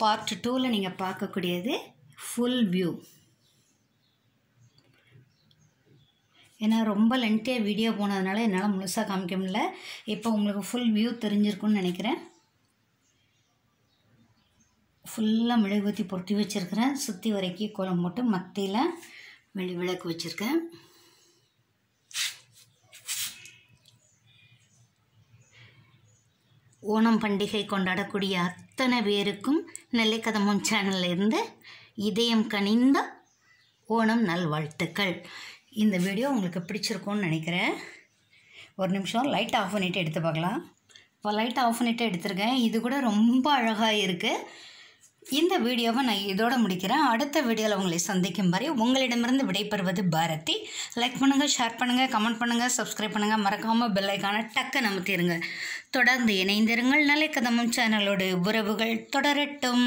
part டூவில் நீங்கள் பார்க்கக்கூடியது ஃபுல் வியூ ஏன்னா ரொம்ப லென்த்தியாக வீடியோ போனதுனால என்னால் முழுசாக காமிக்க முடியல இப்போ உங்களுக்கு ஃபுல் வியூ தெரிஞ்சிருக்குன்னு நினைக்கிறேன் ஃபுல்லாக மெழுகு ஊற்றி பொருட்டி வச்சுருக்கிறேன் சுற்றி வரைக்கும் கோலம் போட்டு மத்தியில் மெழு விளக்கு வச்சுருக்கேன் ஓணம் பண்டிகை கொண்டாடக்கூடிய அத்தனை பேருக்கும் நெல்லை சேனலில் சேனல்லேருந்து இதயம் கனிந்த ஓணம் நல்வாழ்த்துக்கள் இந்த வீடியோ உங்களுக்கு பிடிச்சிருக்கும்னு நினைக்கிறேன் ஒரு நிமிஷம் லைட் ஆஃப் பண்ணிவிட்டு எடுத்து பார்க்கலாம் இப்போ லைட் ஆஃப் பண்ணிவிட்டு எடுத்துருக்கேன் இது கூட ரொம்ப அழகாக இருக்குது இந்த வீடியோவை நான் இதோட முடிக்கிறேன் அடுத்த வீடியோவில் உங்களை சந்திக்கும் வரை உங்களிடமிருந்து விடைபெறுவது பாரதி லைக் பண்ணுங்கள் ஷேர் பண்ணுங்கள் கமெண்ட் பண்ணுங்கள் சப்ஸ்கிரைப் பண்ணுங்கள் மறக்காமல் பெல்லைக்கான டக்கு நமத்திருங்க தொடர்ந்து இணைந்திருங்கள் நலை கதமும் சேனலோடு உறவுகள் தொடரட்டும்